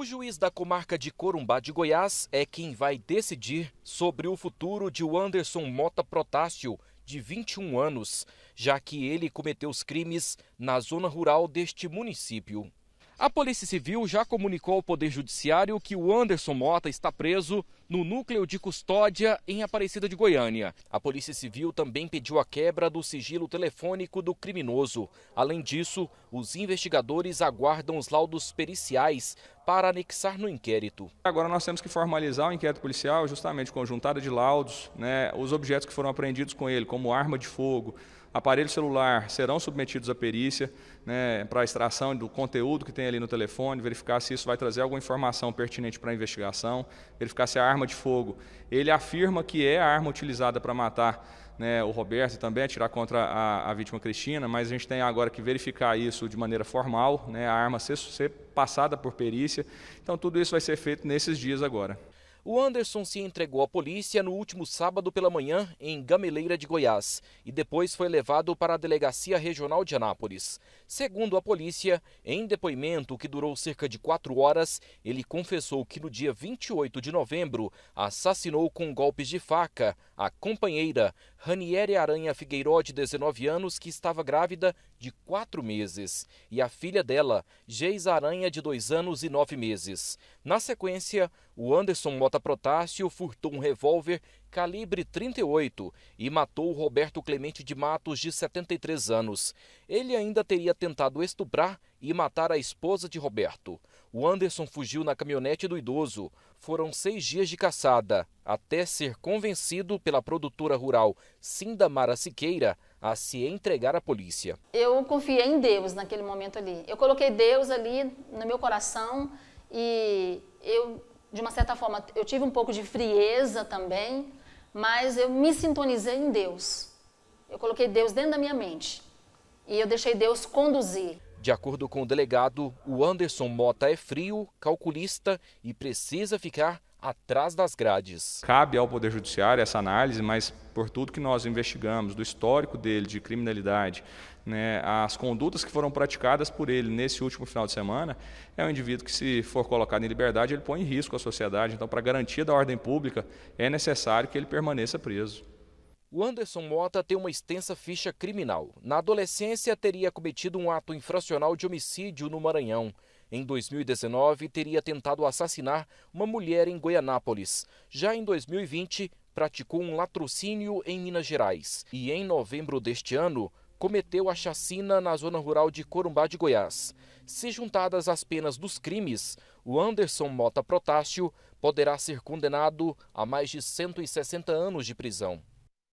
O juiz da comarca de Corumbá de Goiás é quem vai decidir sobre o futuro de Anderson Mota Protásio, de 21 anos, já que ele cometeu os crimes na zona rural deste município. A Polícia Civil já comunicou ao Poder Judiciário que o Anderson Mota está preso no núcleo de custódia em Aparecida de Goiânia. A Polícia Civil também pediu a quebra do sigilo telefônico do criminoso. Além disso, os investigadores aguardam os laudos periciais para anexar no inquérito. Agora nós temos que formalizar o inquérito policial justamente conjuntada de laudos, né, os objetos que foram apreendidos com ele, como arma de fogo, aparelho celular serão submetidos à perícia né, para extração do conteúdo que tem ali no telefone, verificar se isso vai trazer alguma informação pertinente para a investigação, verificar se a é arma de fogo. Ele afirma que é a arma utilizada para matar né, o Roberto e também atirar contra a, a, vítima Cristina, mas a gente tem agora que verificar isso de maneira formal, né, a arma ser, ser passada por perícia. Então, tudo isso vai ser feito nesses dias agora. O Anderson se entregou à polícia no último sábado pela manhã em Gameleira de Goiás e depois foi levado para a Delegacia Regional de Anápolis. Segundo a polícia, em depoimento que durou cerca de quatro horas, ele confessou que no dia 28 de novembro assassinou com golpes de faca a companheira Raniere Aranha Figueiró, de 19 anos, que estava grávida de quatro meses, e a filha dela, Geisa Aranha, de dois anos e nove meses. Na sequência, o Anderson J. Protásio furtou um revólver calibre 38 e matou Roberto Clemente de Matos, de 73 anos. Ele ainda teria tentado estuprar e matar a esposa de Roberto. O Anderson fugiu na caminhonete do idoso. Foram seis dias de caçada, até ser convencido pela produtora rural Sindamara Siqueira a se entregar à polícia. Eu confiei em Deus naquele momento ali. Eu coloquei Deus ali no meu coração e eu de uma certa forma, eu tive um pouco de frieza também, mas eu me sintonizei em Deus. Eu coloquei Deus dentro da minha mente e eu deixei Deus conduzir. De acordo com o delegado, o Anderson Mota é frio, calculista e precisa ficar atrás das grades. Cabe ao Poder Judiciário essa análise, mas por tudo que nós investigamos, do histórico dele de criminalidade, né, as condutas que foram praticadas por ele nesse último final de semana, é um indivíduo que, se for colocado em liberdade, ele põe em risco a sociedade. Então, para garantia da ordem pública, é necessário que ele permaneça preso. O Anderson Mota tem uma extensa ficha criminal. Na adolescência, teria cometido um ato infracional de homicídio no Maranhão. Em 2019, teria tentado assassinar uma mulher em Goianápolis. Já em 2020, praticou um latrocínio em Minas Gerais. E em novembro deste ano, cometeu a chacina na zona rural de Corumbá de Goiás. Se juntadas as penas dos crimes, o Anderson Mota Protácio poderá ser condenado a mais de 160 anos de prisão.